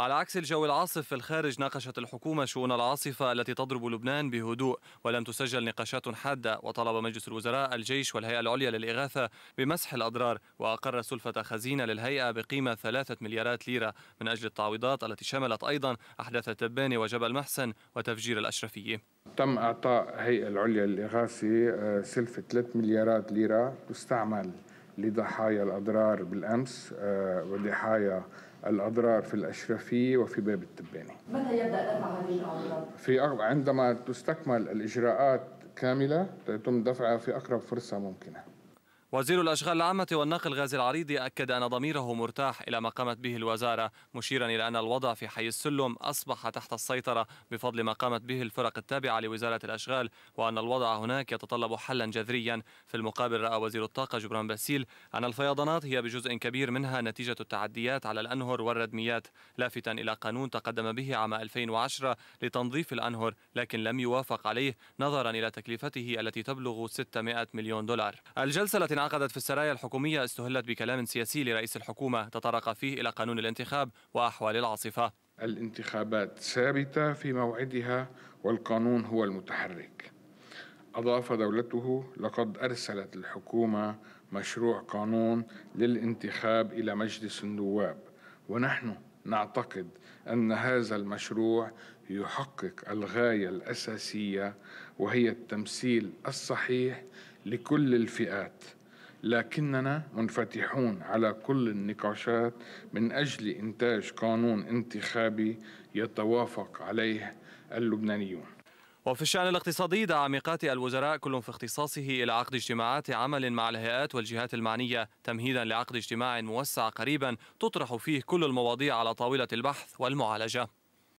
على عكس الجو العاصف في الخارج ناقشت الحكومة شؤون العاصفة التي تضرب لبنان بهدوء ولم تسجل نقاشات حادة وطلب مجلس الوزراء الجيش والهيئة العليا للإغاثة بمسح الأضرار وأقر سلفة خزينة للهيئة بقيمة ثلاثة مليارات ليرة من أجل التعويضات التي شملت أيضا أحداث التباني وجبل محسن وتفجير الأشرفية تم إعطاء الهيئة العليا للإغاثة آه، سلفة ثلاث مليارات ليرة تستعمل لضحايا الأضرار بالأمس آه، وضحايا الأضرار في الأشرفية وفي باب التباني متى يبدأ دفع هذه الأضرار؟ في عندما تستكمل الإجراءات كاملة يتم دفعها في أقرب فرصة ممكنة وزير الأشغال العامة والنقل غازي العريضي أكد أن ضميره مرتاح إلى ما قامت به الوزارة مشيرا إلى أن الوضع في حي السلم أصبح تحت السيطرة بفضل ما قامت به الفرق التابعة لوزارة الأشغال وأن الوضع هناك يتطلب حلا جذريا في المقابل رأى وزير الطاقة جبران باسيل أن الفيضانات هي بجزء كبير منها نتيجة التعديات على الأنهر والردميات لافتا إلى قانون تقدم به عام 2010 لتنظيف الأنهر لكن لم يوافق عليه نظرا إلى تكلفته التي تبلغ 600 مليون دولار الجلسة التي انعقدت في السرايا الحكومية استهلت بكلام سياسي لرئيس الحكومة تطرق فيه إلى قانون الانتخاب وأحوال العاصفة الانتخابات ثابتة في موعدها والقانون هو المتحرك أضاف دولته لقد أرسلت الحكومة مشروع قانون للانتخاب إلى مجلس النواب ونحن نعتقد أن هذا المشروع يحقق الغاية الأساسية وهي التمثيل الصحيح لكل الفئات لكننا منفتحون على كل النقاشات من اجل انتاج قانون انتخابي يتوافق عليه اللبنانيون وفي الشأن الاقتصادي دعا ميقات الوزراء كل في اختصاصه إلى عقد اجتماعات عمل مع الهيئات والجهات المعنية تمهيدا لعقد اجتماع موسع قريبا تطرح فيه كل المواضيع على طاولة البحث والمعالجة